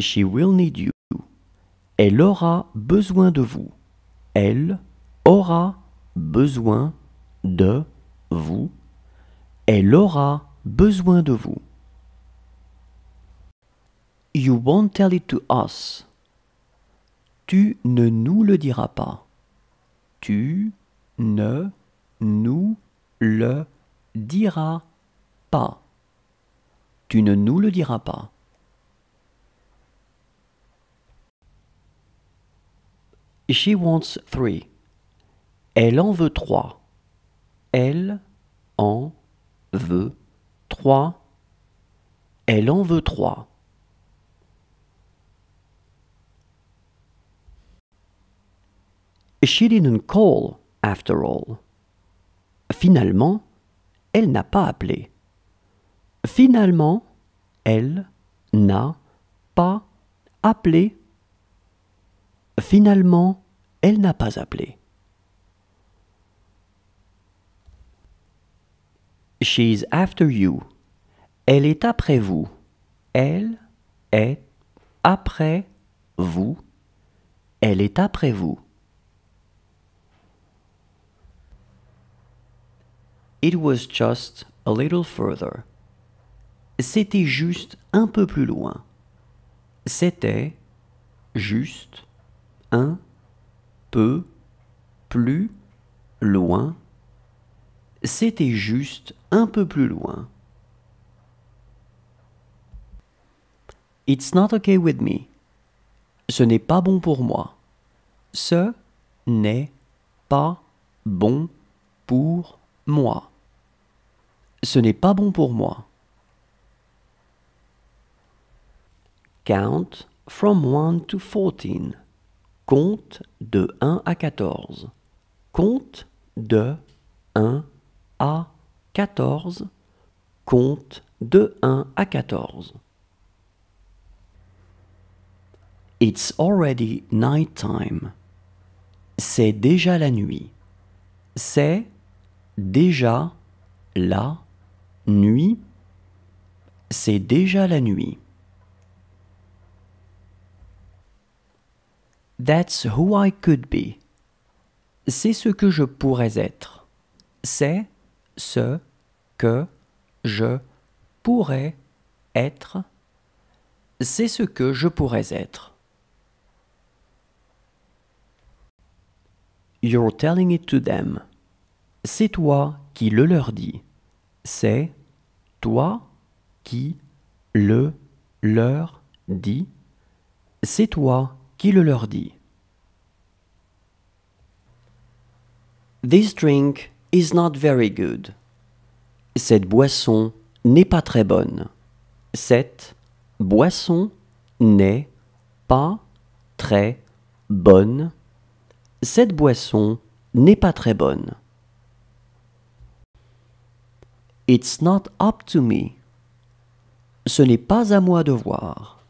She will need you. Elle aura besoin de vous. Elle aura besoin de vous. Elle aura besoin de vous. You won't tell it to us. Tu ne nous le diras pas. Tu ne nous le diras pas. Tu ne nous le diras pas. She wants three. Elle en veut trois. Elle en veut trois. Elle en veut trois. She didn't call after all. Finalement, elle n'a pas appelé. Finalement, elle n'a pas appelé. Finalement, elle n'a pas appelé. She's after you. Elle est après vous. Elle est après vous. Elle est après vous. It was just a little further. C'était juste un peu plus loin. C'était juste un peu plus loin. C'était juste un peu plus loin. It's not okay with me. Ce n'est pas bon pour moi. Ce n'est pas bon pour moi. Ce n'est pas bon pour moi. Count from one to fourteen. Compte de 1 à 14. Compte de 1 à 14. Compte de 1 à 14. It's already night time. C'est déjà la nuit. C'est déjà la nuit. C'est déjà la nuit. That's who I could be. C'est ce que je pourrais être. C'est ce que je pourrais être. C'est ce que je pourrais être. You're telling it to them. C'est toi qui le leur dis. C'est toi qui le leur dis. C'est toi qui le leur dit. This drink is not very good. Cette boisson n'est pas très bonne. Cette boisson n'est pas très bonne. Cette boisson n'est pas très bonne. It's not up to me. Ce n'est pas à moi de voir.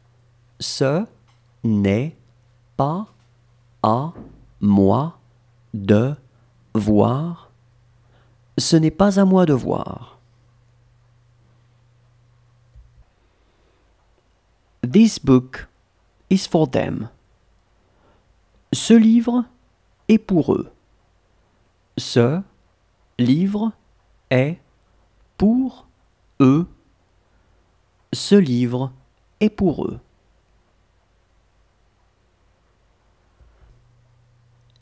Ce n'est pas à moi de voir. Ce n'est pas à moi de voir. This book is for them. Ce livre est pour eux. Ce livre est pour eux. Ce livre est pour eux.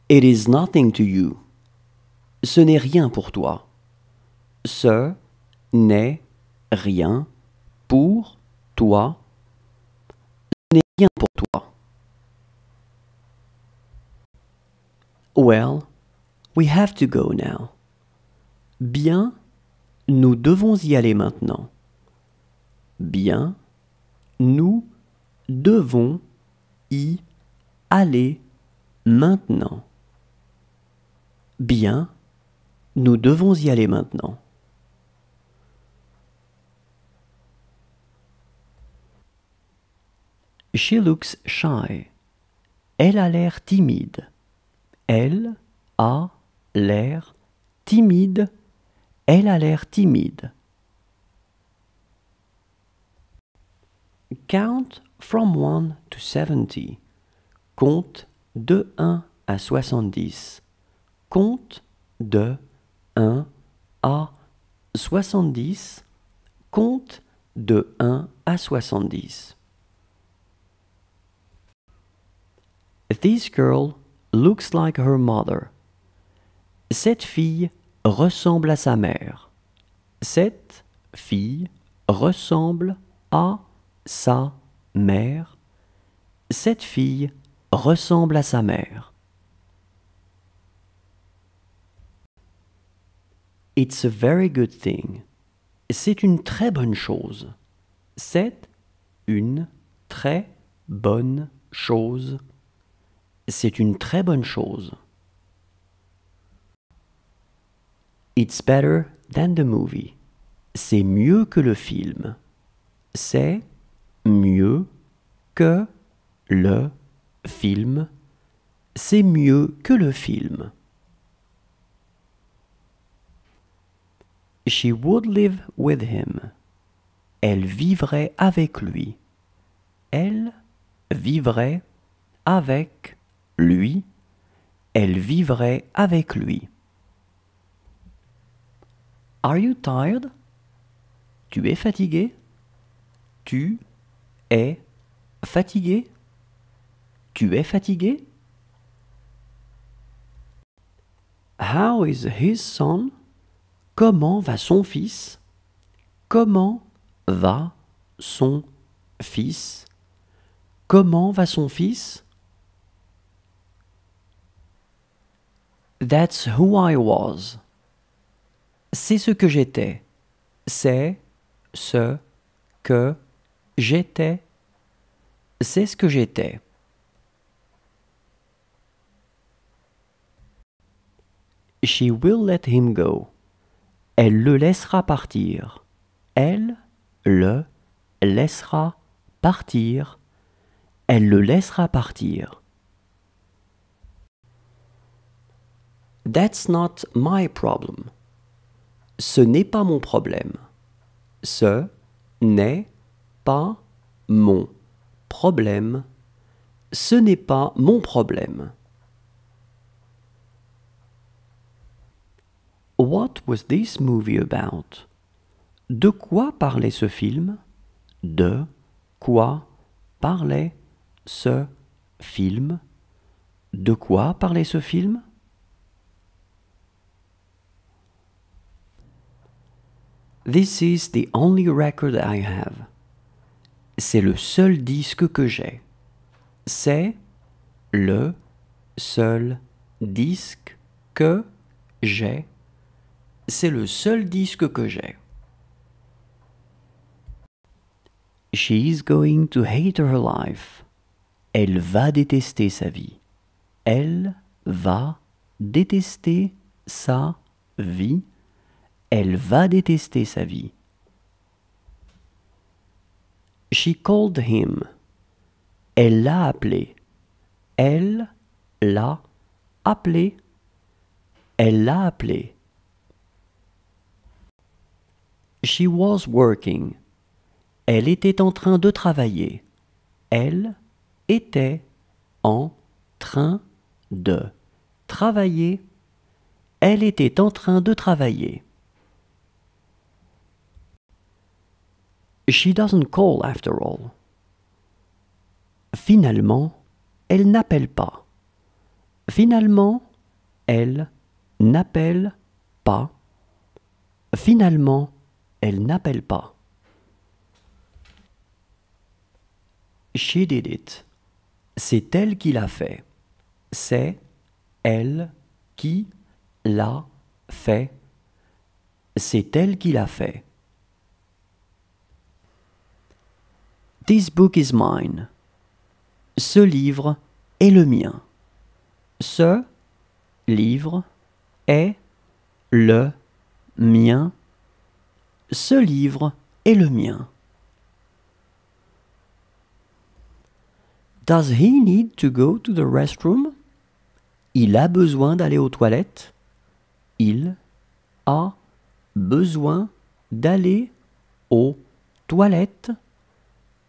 It is nothing to you. Ce n'est rien pour toi. Ce n'est rien pour toi. Ce n'est rien pour toi. Well, we have to go now. Bien, nous devons y aller maintenant. Bien, nous devons y aller maintenant. Bien, nous devons y aller maintenant. She looks shy. Elle a l'air timide. Elle a l'air timide. Elle a l'air timide. Count from 1 to 70. Compte de 1 à 70. Compte de 1 à 70. Compte de 1 à 70. This girl looks like her mother. Cette fille ressemble à sa mère. Cette fille ressemble à sa mère. Cette fille ressemble à sa mère. It's a very good thing. C'est une très bonne chose. C'est une très bonne chose. C'est une très bonne chose. It's better than the movie. C'est mieux que le film. C'est mieux que le film. C'est mieux que le film. She would live with him. Elle vivrait avec lui. Elle vivrait avec lui. Elle vivrait avec lui. Are you tired? Tu es fatigué? Tu es fatigué? Tu es fatigué? How is his son? Comment va son fils Comment va son fils Comment va son fils That's who I was. C'est ce que j'étais. C'est ce que j'étais. C'est ce que j'étais. She will let him go. Elle le laissera partir. Elle le laissera partir. Elle le laissera partir. That's not my problem. Ce n'est pas mon problème. Ce n'est pas mon problème. Ce n'est pas mon problème. What was this movie about? De quoi parlait ce film? De quoi parlait ce film? De quoi parlait ce film? This is the only record I have. C'est le seul disque que j'ai. C'est le seul disque que j'ai c'est le seul disque que j'ai. She is going to hate her life. Elle va détester sa vie. Elle va détester sa vie. Elle va détester sa vie. She called him. Elle l'a appelé. Elle l'a appelé. Elle l'a appelé. She was working. Elle était en train de travailler. Elle était en train de travailler. Elle était en train de travailler. She doesn't call after all. Finalement, elle n'appelle pas. Finalement, elle n'appelle pas. Finalement, elle n'appelle pas. She did it. C'est elle qui l'a fait. C'est elle qui l'a fait. C'est elle qui l'a fait. This book is mine. Ce livre est le mien. Ce livre est le mien. Ce livre est le mien. Does he need to go to the restroom? Il a besoin d'aller aux toilettes. Il a besoin d'aller aux toilettes.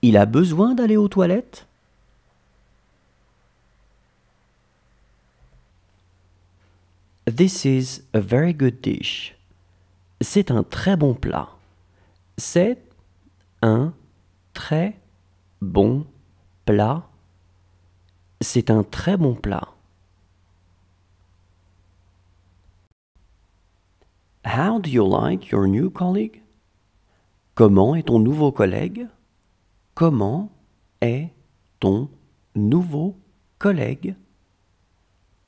Il a besoin d'aller aux toilettes. This is a very good dish. C'est un très bon plat. C'est un très bon plat. C'est un très bon plat. How do you like your new colleague? Comment est ton nouveau collègue? Comment est ton nouveau collègue?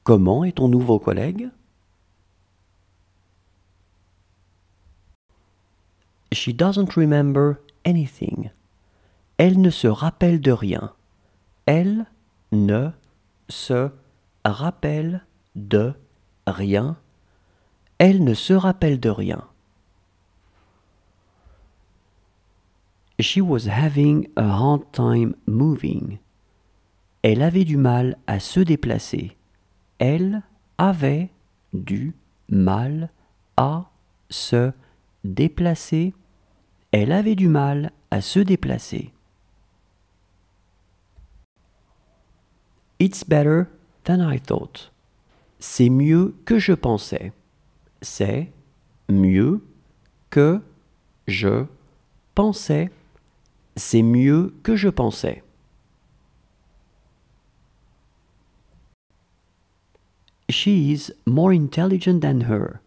Comment est ton nouveau collègue? She doesn't remember anything. Elle ne se rappelle de rien. Elle ne se rappelle de rien. Elle ne se rappelle de rien. She was having a hard time moving. Elle avait du mal à se déplacer. Elle avait du mal à se déplacer. Elle avait du mal à se déplacer. It's better than I thought. C'est mieux que je pensais. C'est mieux que je pensais. C'est mieux que je pensais. She is more intelligent than her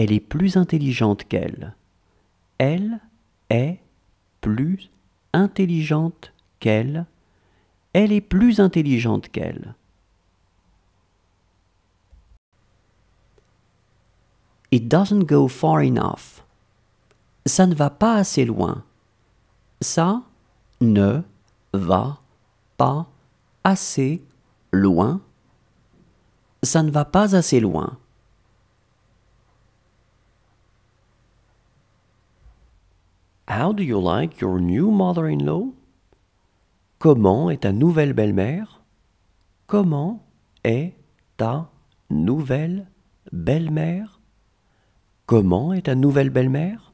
elle est plus intelligente qu'elle. Elle est plus intelligente qu'elle. Elle est plus intelligente qu'elle. It doesn't go far enough. Ça ne va pas assez loin. Ça ne va pas assez loin. Ça ne va pas assez loin. How do you like your new mother-in-law? Comment est ta nouvelle belle-mère? Comment est ta nouvelle belle-mère? Comment est ta nouvelle belle-mère?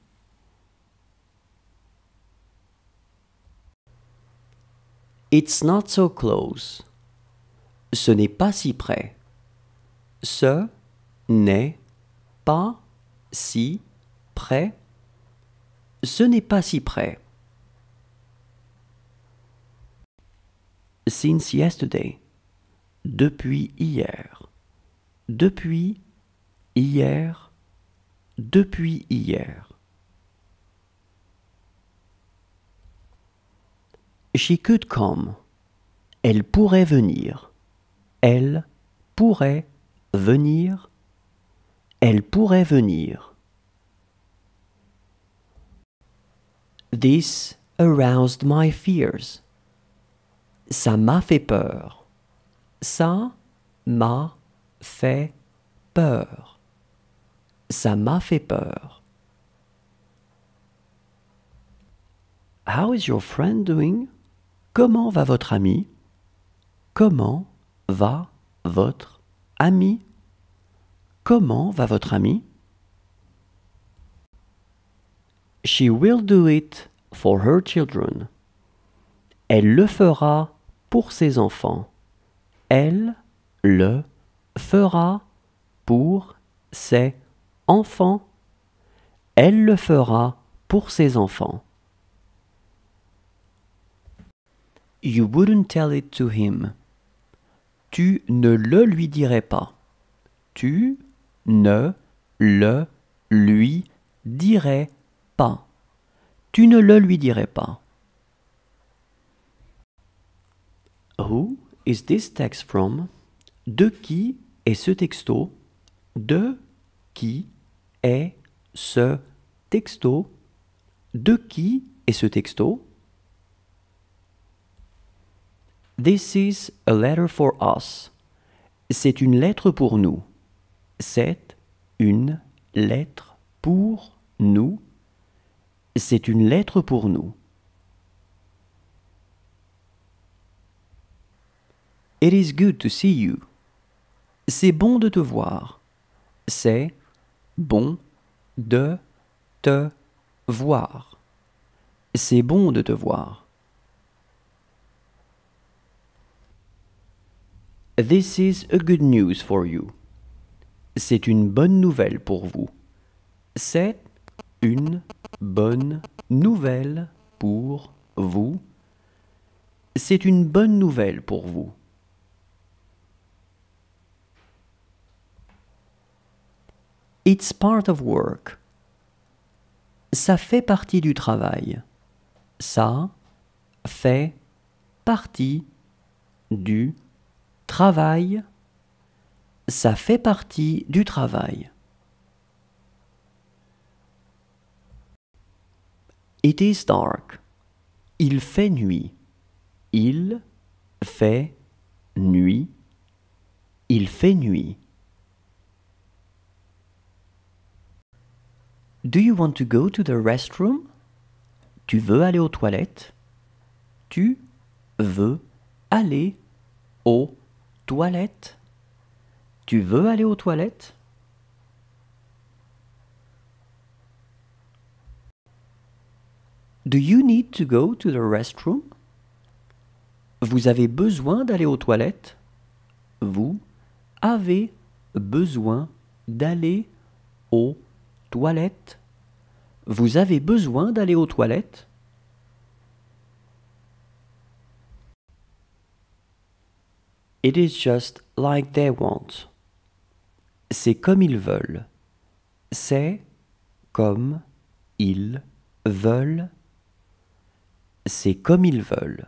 It's not so close. Ce n'est pas si près. Ce n'est pas si près ce n'est pas si près. Since yesterday, depuis hier, depuis hier, depuis hier. She could come. Elle pourrait venir. Elle pourrait venir. Elle pourrait venir. This aroused my fears. Ça m'a fait peur. Ça m'a fait peur. Ça m'a fait peur. How is your friend doing? Comment va votre ami? Comment va votre ami? Comment va votre ami? She will do it for her children. Elle le fera pour ses enfants. Elle le fera pour ses enfants. Elle le fera pour ses enfants. You wouldn't tell it to him. Tu ne le lui dirais pas. Tu ne le lui dirais pas. Tu ne le lui dirais pas. Who is this text from? De qui est ce texto? De qui est ce texto? De qui est ce texto? This is a letter for us. C'est une lettre pour nous. C'est une lettre pour nous. C'est une lettre pour nous. It is good to see you. C'est bon de te voir. C'est bon de te voir. C'est bon de te voir. This is a good news for you. C'est une bonne nouvelle pour vous. C'est une bonne nouvelle pour vous. C'est une bonne nouvelle pour vous. It's part of work. Ça fait partie du travail. Ça fait partie du travail. Ça fait partie du travail. It is dark. Il fait nuit. Il fait nuit. Il fait nuit. Do you want to go to the restroom? Tu veux aller aux toilettes? Tu veux aller aux toilettes? Tu veux aller aux toilettes? Do you need to go to the restroom? Vous avez besoin d'aller aux toilettes? Vous avez besoin d'aller aux toilettes? Vous avez besoin d'aller aux toilettes? It is just like they want. C'est comme ils veulent. C'est comme ils veulent c'est comme ils veulent.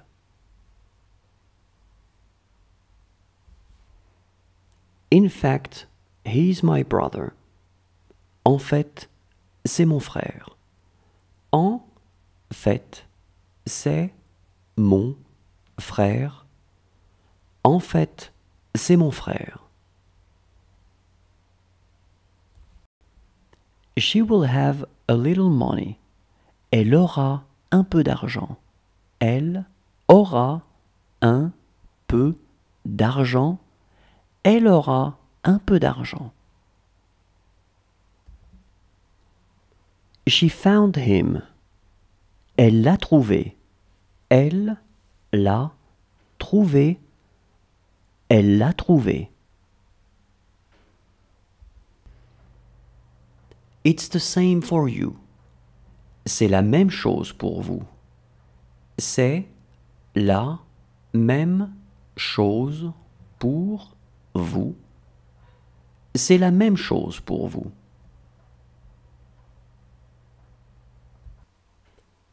In fact, he's my brother. En fait, c'est mon frère. En fait, c'est mon frère. En fait, c'est mon frère. She will have a little money. Elle aura un peu d'argent elle aura un peu d'argent, elle aura un peu d'argent. She found him. Elle l'a trouvé. Elle l'a trouvé. Elle l'a trouvé. It's the same for you. C'est la même chose pour vous c'est la même chose pour vous. C'est la même chose pour vous.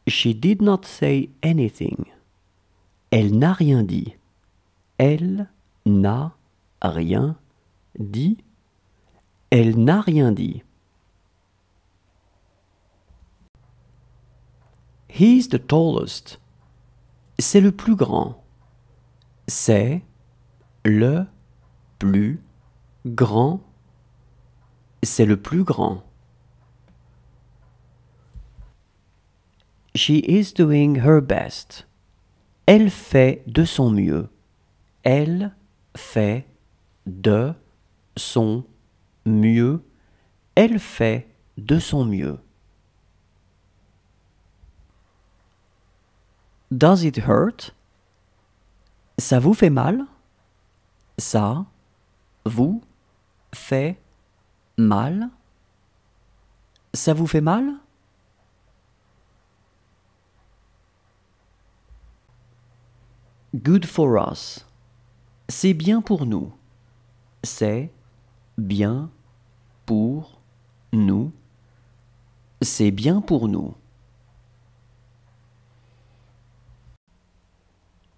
She did not say anything. Elle n'a rien dit. Elle n'a rien dit. Elle n'a rien dit. He's the tallest c'est le plus grand. C'est le plus grand. C'est le plus grand. She is doing her best. Elle fait de son mieux. Elle fait de son mieux. Elle fait de son mieux. Does it hurt? Ça vous fait mal? Ça vous fait mal? Ça vous fait mal? Good for us. C'est bien pour nous. C'est bien pour nous. C'est bien pour nous.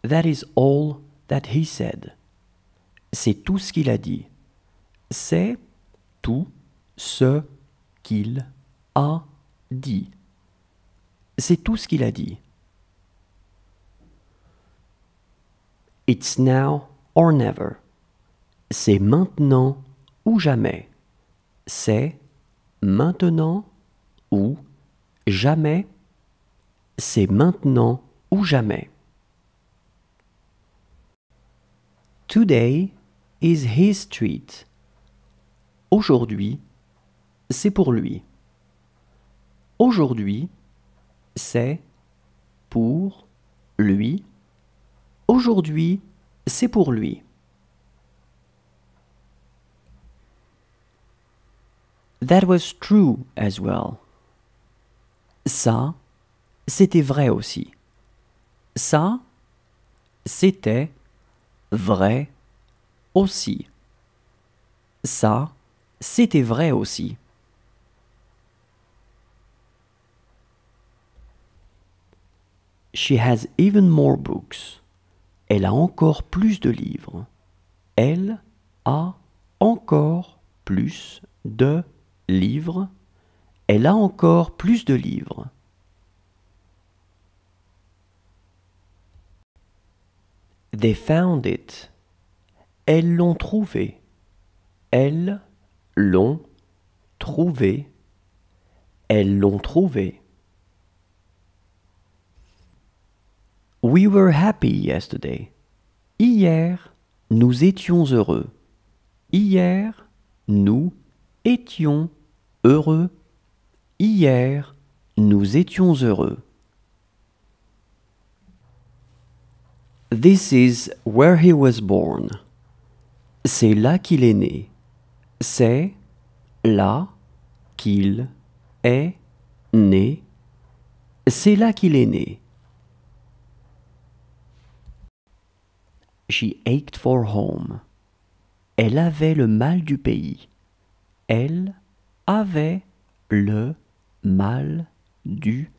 That is all that he said. C'est tout ce qu'il a dit. C'est tout ce qu'il a dit. C'est tout ce qu'il a dit. It's now or never. C'est maintenant ou jamais. C'est maintenant ou jamais. C'est maintenant ou jamais. Today is his street. Aujourd'hui, c'est pour lui. Aujourd'hui, c'est pour lui. Aujourd'hui, c'est pour lui. That was true as well. Ça, c'était vrai aussi. Ça, c'était vrai aussi. Ça, c'était vrai aussi. She has even more books. Elle a encore plus de livres. Elle a encore plus de livres. Elle a encore plus de livres. They found it. Elles l'ont trouvé. Elles l'ont trouvé. Elles l'ont trouvé. We were happy yesterday. Hier, nous étions heureux. Hier, nous étions heureux. Hier, nous étions heureux. This is where he was born. C'est là qu'il est né. C'est là qu'il est né. C'est là qu'il est né. She ached for home. Elle avait le mal du pays. Elle avait le mal du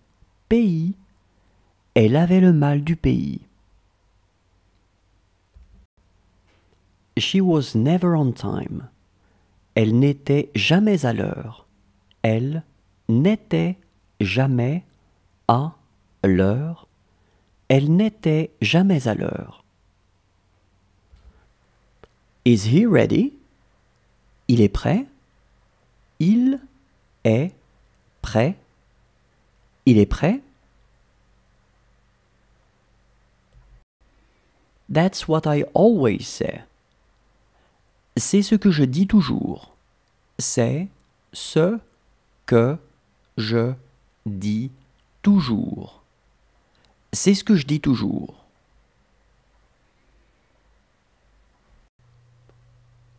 pays. Elle avait le mal du pays. She was never on time. Elle n'était jamais à l'heure. Elle n'était jamais à l'heure. Elle n'était jamais à l'heure. Is he ready? Il est prêt? Il est prêt? Il est prêt? That's what I always say c'est ce que je dis toujours. C'est ce que je dis toujours. C'est ce que je dis toujours.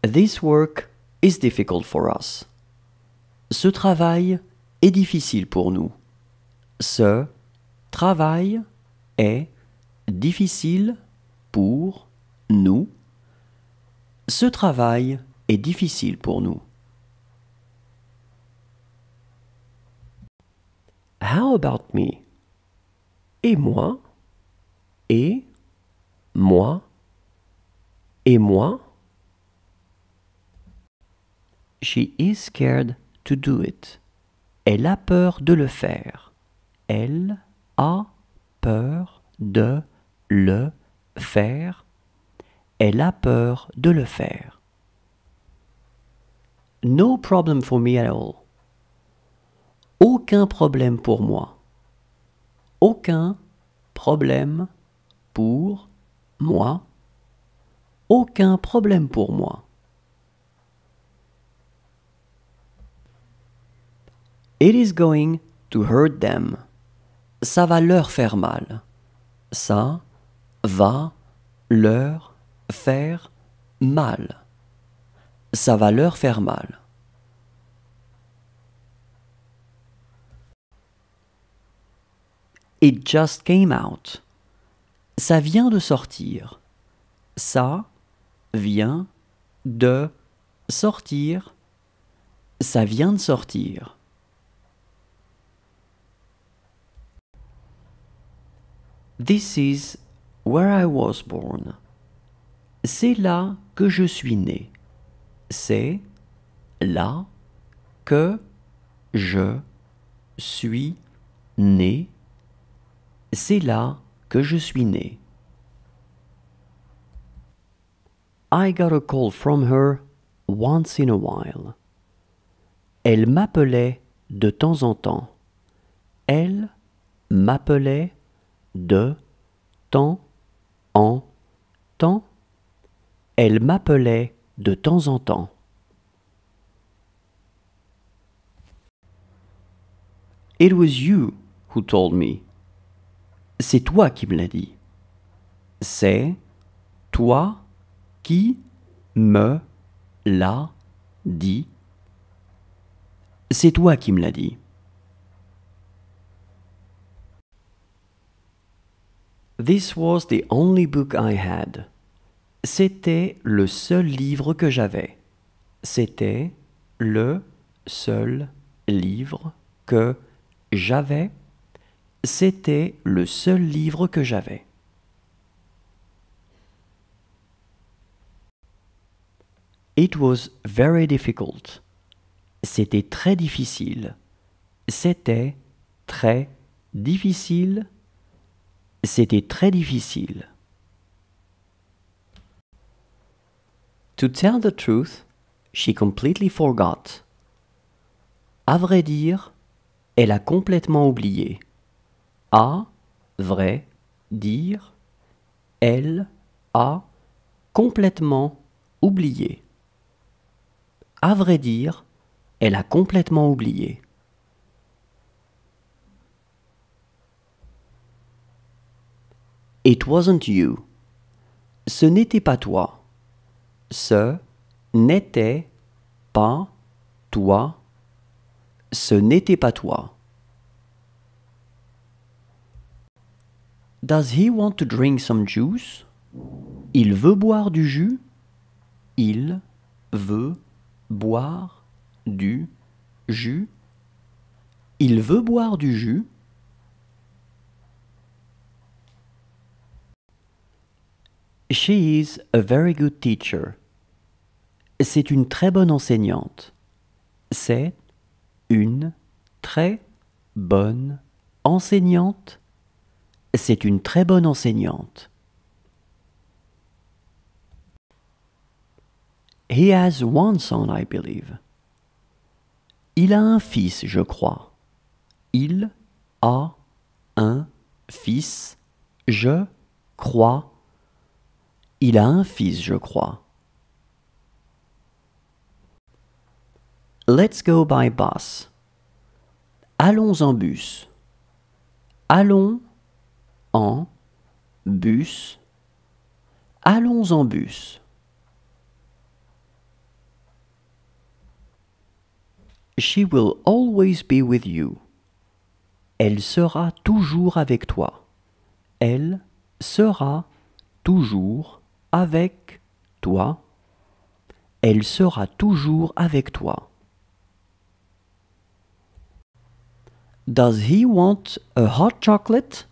This work is difficult for us. Ce travail est difficile pour nous. Ce travail est difficile pour nous. Ce travail est difficile pour nous. How about me? Et moi? Et moi? Et moi? She is scared to do it. Elle a peur de le faire. Elle a peur de le faire. Elle a peur de le faire. No problem for me at all. Aucun problème pour moi. Aucun problème pour moi. Aucun problème pour moi. It is going to hurt them. Ça va leur faire mal. Ça va leur faire mal. Ça va leur faire mal. It just came out. Ça vient de sortir. Ça vient de sortir. Ça vient de sortir. This is where I was born. C'est là que je suis né. C'est là que je suis né. C'est là que je suis né. I got a call from her once in a while. Elle m'appelait de temps en temps. Elle m'appelait de temps en temps. Elle m'appelait de temps en temps. It was you who told me. C'est toi qui me dit. C'est toi qui me l'a dit. C'est toi qui me l'a dit. This was the only book I had. C'était le seul livre que j'avais. C'était le seul livre que j'avais. C'était le seul livre que j'avais. It was very difficult. C'était très difficile. C'était très difficile. C'était très difficile. To tell the truth, she completely forgot. À vrai dire, elle a complètement oublié. À vrai dire, elle a complètement oublié. À vrai dire, elle a complètement oublié. It wasn't you. Ce n'était pas toi ce n'était pas toi, ce n'était pas toi. Does he want to drink some juice? Il veut boire du jus? Il veut boire du jus. Il veut boire du jus. She is a very good teacher. C'est une très bonne enseignante. C'est une très bonne enseignante. C'est une très bonne enseignante. He has one son, I believe. Il a un fils, je crois. Il a un fils, je crois. Il a un fils, je crois. Let's go by bus. Allons en bus. Allons en bus. Allons en bus. She will always be with you. Elle sera toujours avec toi. Elle sera toujours avec toi, elle sera toujours avec toi. Does he want a hot chocolate?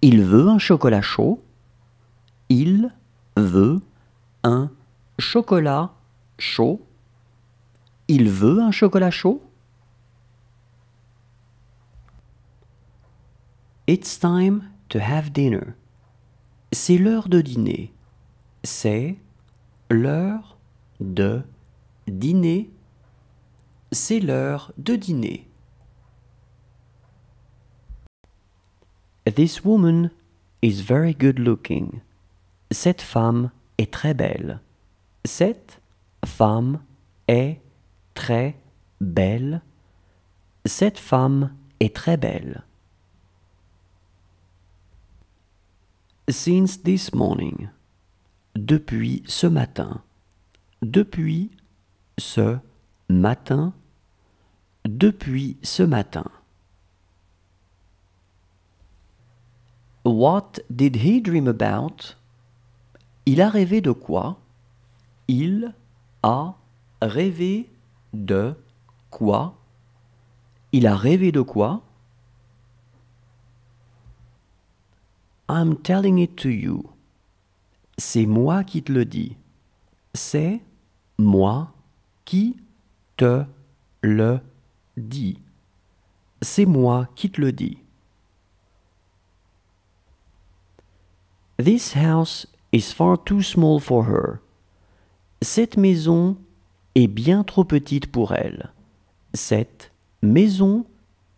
Il veut un chocolat chaud. Il veut un chocolat chaud. Il veut un chocolat chaud. It's time to have dinner. C'est l'heure de dîner. C'est l'heure de dîner. C'est l'heure de dîner. This woman is very good looking. Cette femme est très belle. Cette femme est très belle. Cette femme est très belle. Since this morning depuis ce matin, depuis ce matin, depuis ce matin. What did he dream about? Il a rêvé de quoi? Il a rêvé de quoi? Il a rêvé de quoi? I'm telling it to you. C'est moi qui te le dis. C'est moi qui te le dis. C'est moi qui te le dis. This house is far too small for her. Cette maison est bien trop petite pour elle. Cette maison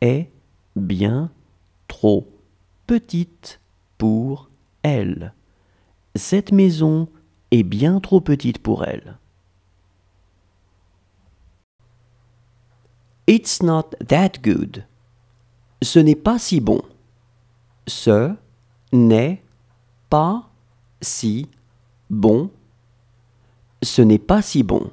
est bien trop petite pour elle cette maison est bien trop petite pour elle. It's not that good. Ce n'est pas si bon. Ce n'est pas si bon. Ce n'est pas si bon.